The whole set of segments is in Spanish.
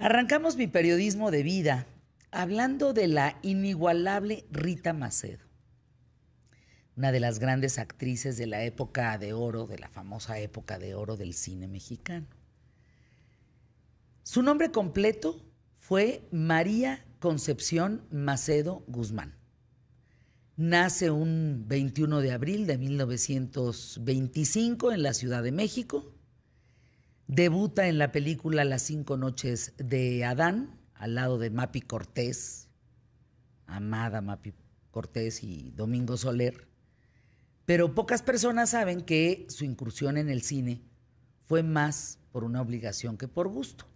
Arrancamos mi periodismo de vida hablando de la inigualable Rita Macedo, una de las grandes actrices de la época de oro, de la famosa época de oro del cine mexicano. Su nombre completo fue María Concepción Macedo Guzmán. Nace un 21 de abril de 1925 en la Ciudad de México Debuta en la película Las cinco noches de Adán, al lado de Mapi Cortés, amada Mapi Cortés y Domingo Soler. Pero pocas personas saben que su incursión en el cine fue más por una obligación que por gusto.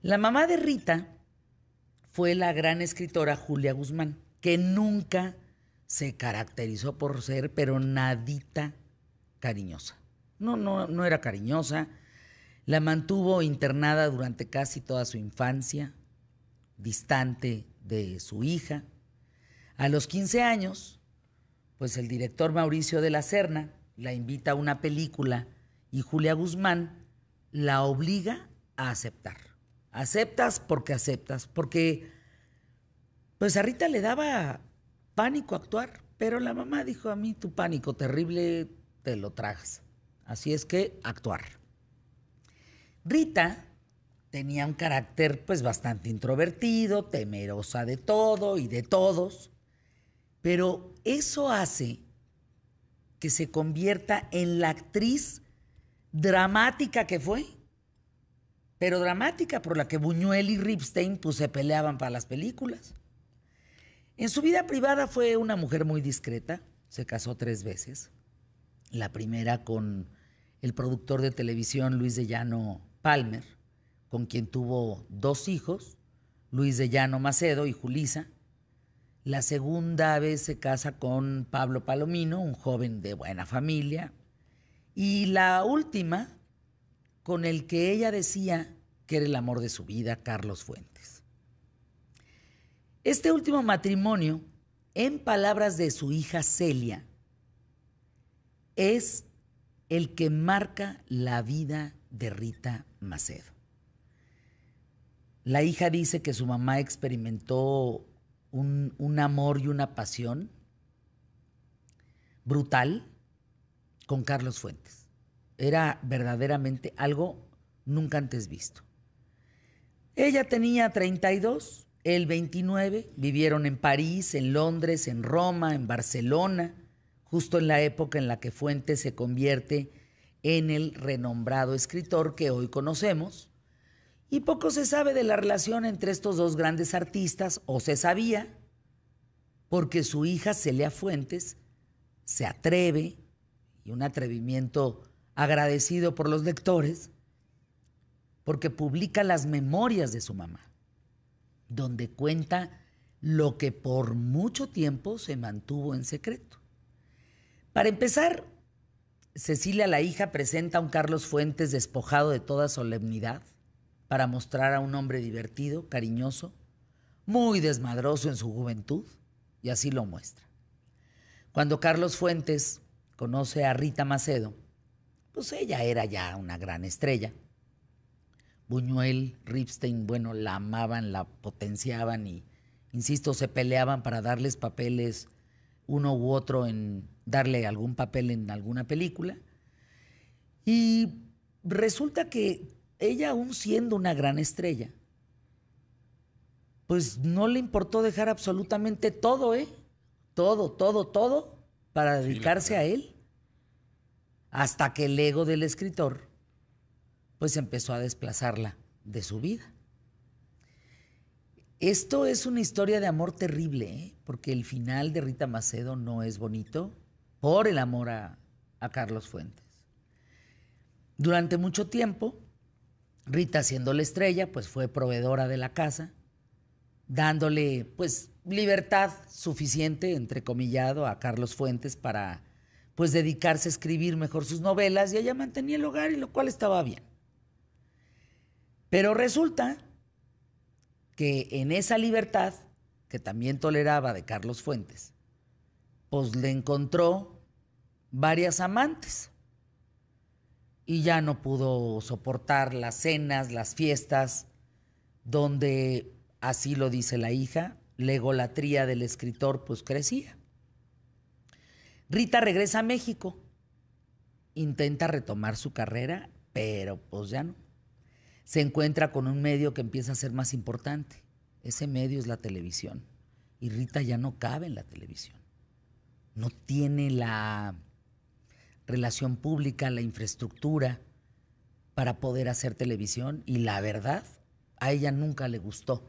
La mamá de Rita fue la gran escritora Julia Guzmán, que nunca se caracterizó por ser, pero nadita cariñosa. No, no, no era cariñosa, la mantuvo internada durante casi toda su infancia, distante de su hija. A los 15 años, pues el director Mauricio de la Serna la invita a una película y Julia Guzmán la obliga a aceptar. Aceptas porque aceptas, porque pues a Rita le daba pánico actuar, pero la mamá dijo a mí, tu pánico terrible te lo tragas. Así es que actuar. Rita tenía un carácter pues bastante introvertido, temerosa de todo y de todos, pero eso hace que se convierta en la actriz dramática que fue, pero dramática por la que Buñuel y Ripstein pues se peleaban para las películas. En su vida privada fue una mujer muy discreta, se casó tres veces, la primera con el productor de televisión Luis de Llano Palmer, con quien tuvo dos hijos, Luis de Llano Macedo y Julisa. La segunda vez se casa con Pablo Palomino, un joven de buena familia. Y la última, con el que ella decía que era el amor de su vida, Carlos Fuentes. Este último matrimonio, en palabras de su hija Celia, es el que marca la vida de Rita Macedo. La hija dice que su mamá experimentó un, amor y una pasión brutal con Carlos Fuentes. Era verdaderamente algo nunca antes visto. Ella tenía 32, él 29, vivieron en París, en Londres, en Roma, en Barcelona, justo en la época en la que Fuentes se convierte en el renombrado escritor que hoy conocemos, y poco se sabe de la relación entre estos dos grandes artistas, o se sabía, porque su hija Celia Fuentes se atreve, y un atrevimiento agradecido por los lectores, porque publica las memorias de su mamá, donde cuenta lo que por mucho tiempo se mantuvo en secreto. Para empezar, Cecilia, la hija, presenta a un Carlos Fuentes despojado de toda solemnidad para mostrar a un hombre divertido, cariñoso, muy desmadroso en su juventud, y así lo muestra. Cuando Carlos Fuentes conoce a Rita Macedo, pues ella era ya una gran estrella. Buñuel, Ripstein, bueno, la amaban, la potenciaban y, insisto, se peleaban para darles papeles uno u otro en darle algún papel en alguna película. Y resulta que ella, aún siendo una gran estrella, pues no le importó dejar absolutamente todo, ¿eh? Todo, todo, todo, para dedicarse a él. Hasta que el ego del escritor, pues empezó a desplazarla de su vida. Esto es una historia de amor terrible, ¿eh? porque el final de Rita Macedo no es bonito por el amor a, Carlos Fuentes. Durante mucho tiempo, Rita siendo la estrella, pues fue proveedora de la casa, dándole pues libertad suficiente, entrecomillado, a Carlos Fuentes para pues dedicarse a escribir mejor sus novelas y ella mantenía el hogar y lo cual estaba bien. Pero resulta que en esa libertad que también toleraba de Carlos Fuentes, pues le encontró varias amantes y ya no pudo soportar las cenas, las fiestas, donde, así lo dice la hija, la egolatría del escritor pues crecía. Rita regresa a México, intenta retomar su carrera, pero pues ya no. Se encuentra con un medio que empieza a ser más importante. Ese medio es la televisión y Rita ya no cabe en la televisión no tiene la relación pública, la infraestructura para poder hacer televisión y la verdad, a ella nunca le gustó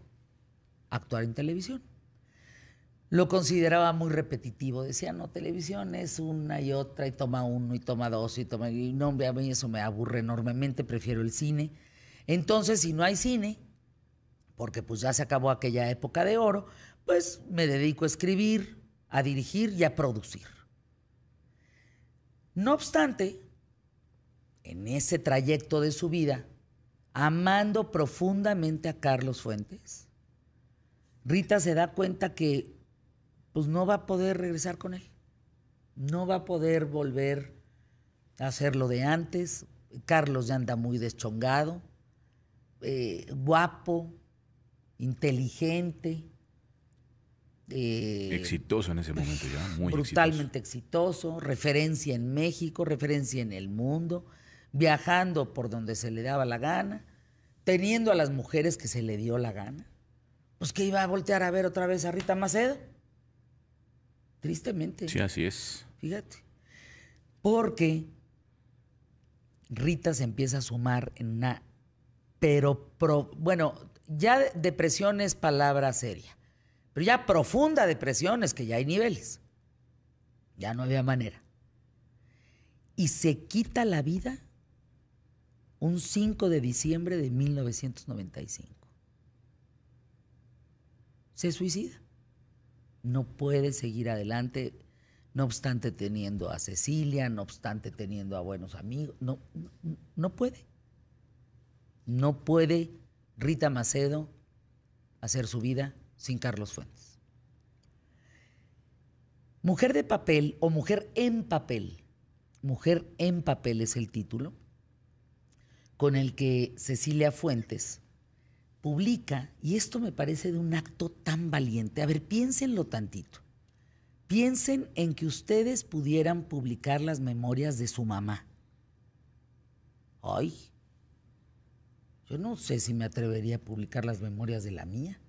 actuar en televisión. Lo consideraba muy repetitivo, decía, no, televisión es una y otra y toma uno y toma dos y toma... Y no, a mí eso me aburre enormemente, prefiero el cine. Entonces, si no hay cine, porque pues ya se acabó aquella época de oro, pues me dedico a escribir, a dirigir y a producir. No obstante, en ese trayecto de su vida, amando profundamente a Carlos Fuentes, Rita se da cuenta que pues no va a poder regresar con él. No va a poder volver a hacer lo de antes. Carlos ya anda muy deschongado, eh, guapo, inteligente, eh, exitoso en ese momento ya, muy brutalmente exitoso. referencia en México, referencia en el mundo, viajando por donde se le daba la gana, teniendo a las mujeres que se le dio la gana. Pues que iba a voltear a ver otra vez a Rita Macedo. Tristemente. Sí, así es. Fíjate. Porque Rita se empieza a sumar en una, pero, bueno, ya depresión es palabra seria pero ya profunda depresión es que ya hay niveles. Ya no había manera. Y se quita la vida un 5 de diciembre de 1995. Se suicida. No puede seguir adelante, no obstante teniendo a Cecilia, no obstante teniendo a buenos amigos. No, no, puede. No puede Rita Macedo hacer su vida sin Carlos Fuentes. Mujer de papel o mujer en papel. Mujer en papel es el título con el que Cecilia Fuentes publica, y esto me parece de un acto tan valiente. A ver, piénsenlo tantito. Piensen en que ustedes pudieran publicar las memorias de su mamá. Ay, yo no sé si me atrevería a publicar las memorias de la mía.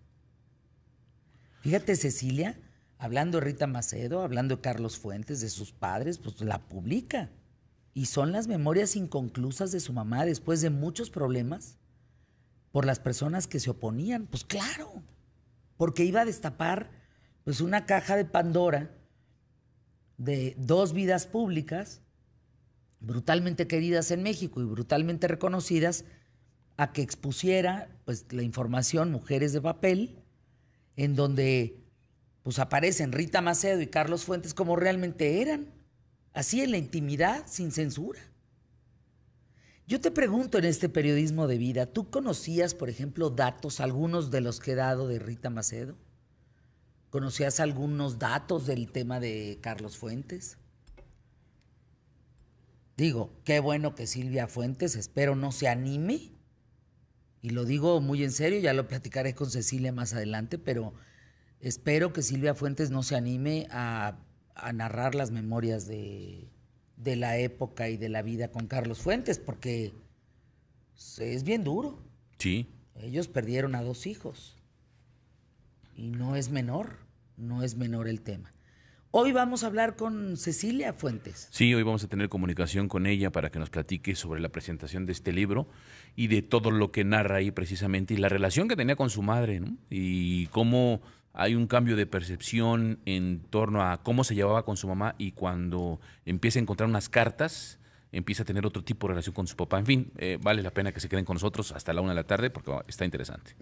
Fíjate, Cecilia, hablando de Rita Macedo, hablando de Carlos Fuentes, de sus padres, pues la publica. Y son las memorias inconclusas de su mamá después de muchos problemas por las personas que se oponían. Pues claro, porque iba a destapar pues una caja de Pandora de dos vidas públicas brutalmente queridas en México y brutalmente reconocidas a que expusiera pues la información Mujeres de papel en donde pues aparecen Rita Macedo y Carlos Fuentes como realmente eran, así en la intimidad, sin censura. Yo te pregunto en este periodismo de vida, ¿tú conocías, por ejemplo, datos, algunos de los que he dado de Rita Macedo? ¿Conocías algunos datos del tema de Carlos Fuentes? Digo, qué bueno que Silvia Fuentes, espero no se anime y lo digo muy en serio, ya lo platicaré con Cecilia más adelante, pero espero que Silvia Fuentes no se anime a, narrar las memorias de, de, la época y de la vida con Carlos Fuentes, porque es bien duro. Sí. Ellos perdieron a dos hijos. Y no es menor, no es menor el tema. Hoy vamos a hablar con Cecilia Fuentes. Sí, hoy vamos a tener comunicación con ella para que nos platique sobre la presentación de este libro y de todo lo que narra ahí precisamente y la relación que tenía con su madre, Y cómo hay un cambio de percepción en torno a cómo se llevaba con su mamá y cuando empieza a encontrar unas cartas empieza a tener otro tipo de relación con su papá. En fin, eh, vale la pena que se queden con nosotros hasta la una de la tarde porque está interesante.